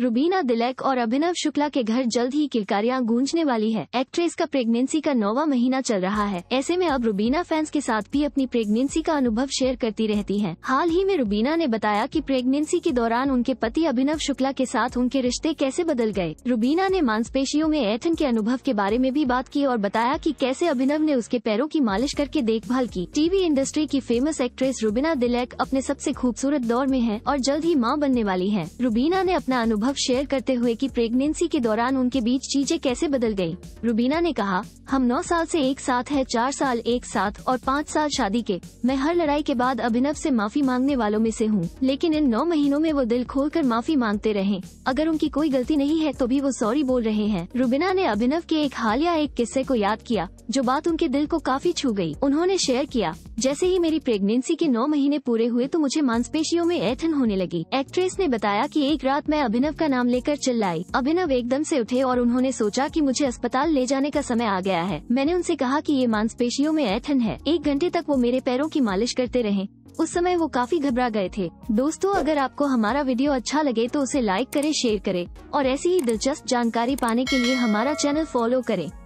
रुबीना दिलैक और अभिनव शुक्ला के घर जल्द ही किलकारियां गूंजने वाली है एक्ट्रेस का प्रेगनेंसी का नौवा महीना चल रहा है ऐसे में अब रुबीना फैंस के साथ भी अपनी प्रेगनेंसी का अनुभव शेयर करती रहती है हाल ही में रुबीना ने बताया की प्रेगनेंसी के दौरान उनके पति अभिनव शुक्ला के साथ उनके रिश्ते कैसे बदल गए रुबीना ने मांसपेशियों में ऐठन के अनुभव के बारे में भी बात की और बताया की कैसे अभिनव ने उसके पैरों की मालिश करके देखभाल की टीवी इंडस्ट्री की फेमस एक्ट्रेस रुबीना दिलैक अपने सबसे खूबसूरत दौर में है और जल्द ही माँ बनने वाली है रुबीना ने अपना अनुभव अनुभव शेयर करते हुए कि प्रेगनेंसी के दौरान उनके बीच चीजें कैसे बदल गयी रुबीना ने कहा हम नौ साल से एक साथ है चार साल एक साथ और पाँच साल शादी के मैं हर लड़ाई के बाद अभिनव से माफी मांगने वालों में से हूँ लेकिन इन नौ महीनों में वो दिल खोल कर माफी मांगते रहे अगर उनकी कोई गलती नहीं है तो भी वो सॉरी बोल रहे हैं रूबीना ने अभिनव के एक हालिया एक किस्से को याद किया जो बात उनके दिल को काफी छू गई। उन्होंने शेयर किया जैसे ही मेरी प्रेगनेंसी के नौ महीने पूरे हुए तो मुझे मांसपेशियों में ऐठन होने लगी एक्ट्रेस ने बताया कि एक रात मैं अभिनव अभिनव का नाम लेकर चिल्लाई अभिनव एकदम से उठे और उन्होंने सोचा कि मुझे अस्पताल ले जाने का समय आ गया है मैंने उनसे कहा कि ये मांसपेशियों में ऐठन है एक घंटे तक वो मेरे पैरों की मालिश करते रहे उस समय वो काफी घबरा गए थे दोस्तों अगर आपको हमारा वीडियो अच्छा लगे तो उसे लाइक करें शेयर करें और ऐसी ही दिलचस्प जानकारी पाने के लिए हमारा चैनल फॉलो करें